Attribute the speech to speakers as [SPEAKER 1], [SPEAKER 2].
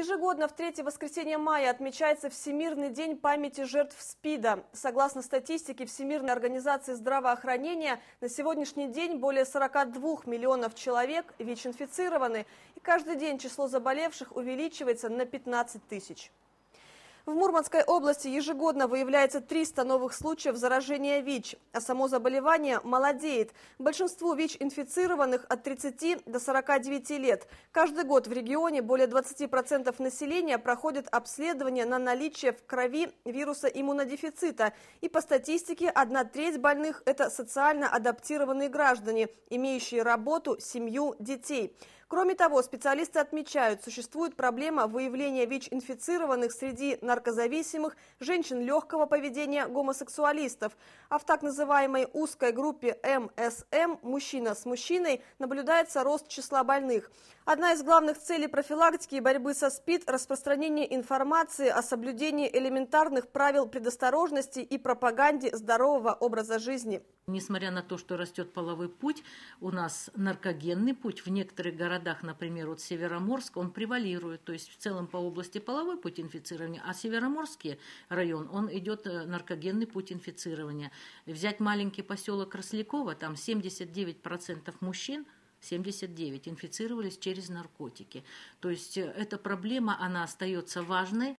[SPEAKER 1] Ежегодно в третье воскресенье мая отмечается Всемирный день памяти жертв СПИДа. Согласно статистике Всемирной организации здравоохранения, на сегодняшний день более 42 миллионов человек ВИЧ-инфицированы, и каждый день число заболевших увеличивается на 15 тысяч. В Мурманской области ежегодно выявляется 300 новых случаев заражения ВИЧ, а само заболевание молодеет. Большинству ВИЧ-инфицированных от 30 до 49 лет. Каждый год в регионе более 20% населения проходит обследование на наличие в крови вируса иммунодефицита. И по статистике одна треть больных – это социально адаптированные граждане, имеющие работу, семью, детей. Кроме того, специалисты отмечают, существует проблема выявления ВИЧ-инфицированных среди наркозависимых, женщин легкого поведения, гомосексуалистов. А в так называемой узкой группе МСМ «мужчина с мужчиной» наблюдается рост числа больных. Одна из главных целей профилактики и борьбы со СПИД – распространение информации о соблюдении элементарных правил предосторожности и
[SPEAKER 2] пропаганде здорового образа жизни. Несмотря на то, что растет половой путь, у нас наркогенный путь. В некоторых городах, например, от Североморска, он превалирует. То есть в целом по области половой путь инфицирования, а Североморский район, он идет э, наркогенный путь инфицирования. Взять маленький поселок Рослякова, там 79% мужчин – 79 инфицировались через наркотики. То есть э, эта проблема, она остается важной,